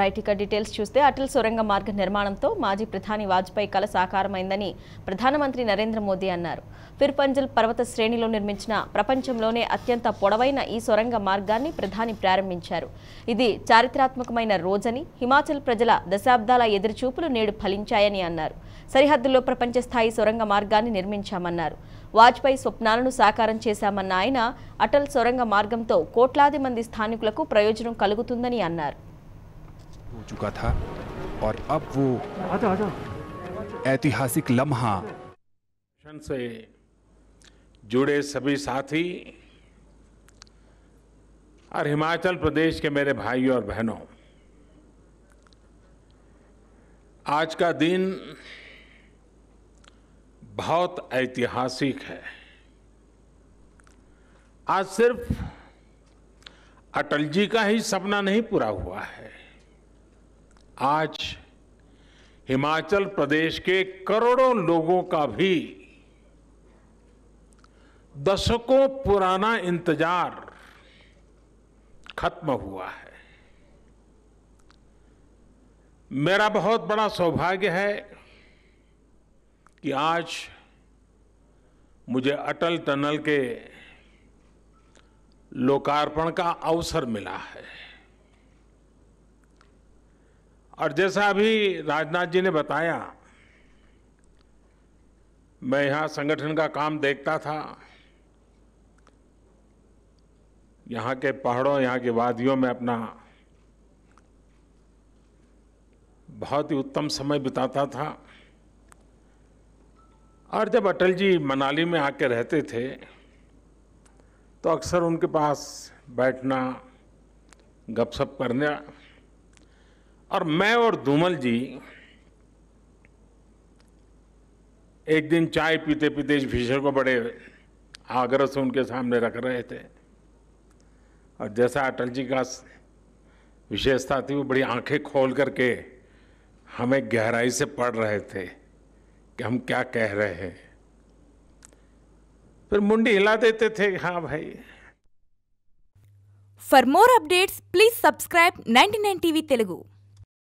right ఇక details చూస్తే అటల్ సొరంగ మార్గ నిర్మాణంతో మాజీ ప్రధాని వాజ్పేయి కల సాకారమైందని ప్రధానమంత్రి నరేంద్ర మోదీ అన్నారు ఫిర్పంజల్ పర్వత శ్రేణిలో నిర్మించిన ప్రపంచంలోనే అత్యంత పొడవైన ఈ సొరంగ మార్గాన్ని ప్రధాని ప్రారంభించారు ఇది చారిత్రాత్మకమైన రోజని హిమాచల్ ప్రజల దశాబ్దాల ఎదురుచూపులు నేడు ఫలించాయని అన్నారు సరిహద్దుల్లో ప్రపంచ స్థాయి సొరంగ మార్గాన్ని నిర్మించామన్నారు వాజ్పేయి స్వప్నాలను సాకారం చేశామన్న ఆయన అటల్ సొరంగ మార్గంతో కోట్లాది మంది స్థానికులకు ప్రయోజనం కలుగుతుందని అన్నారు हो चुका था और अब वो ऐतिहासिक लम्हा से जुड़े सभी साथी और हिमाचल प्रदेश के मेरे भाई और बहनों आज का दिन बहुत ऐतिहासिक है आज सिर्फ अटल जी का ही सपना नहीं पूरा हुआ है आज हिमाचल प्रदेश के करोड़ों लोगों का भी दशकों पुराना इंतजार खत्म हुआ है मेरा बहुत बड़ा सौभाग्य है कि आज मुझे अटल टनल के लोकार्पण का अवसर मिला है और जैसा अभी राजनाथ जी ने बताया मैं यहाँ संगठन का काम देखता था यहाँ के पहाड़ों यहाँ की वादियों में अपना बहुत ही उत्तम समय बिताता था और जब अटल जी मनाली में आके रहते थे तो अक्सर उनके पास बैठना गपशप करना और मैं और धूमल जी एक दिन चाय पीते पीते इस विषय को बड़े आग्रह से उनके सामने रख रहे थे और जैसा अटल जी का विशेषता थी वो बड़ी आंखें खोल करके हमें गहराई से पढ़ रहे थे कि हम क्या कह रहे हैं फिर मुंडी हिला देते थे हाँ भाई for more updates please subscribe 99 TV Telugu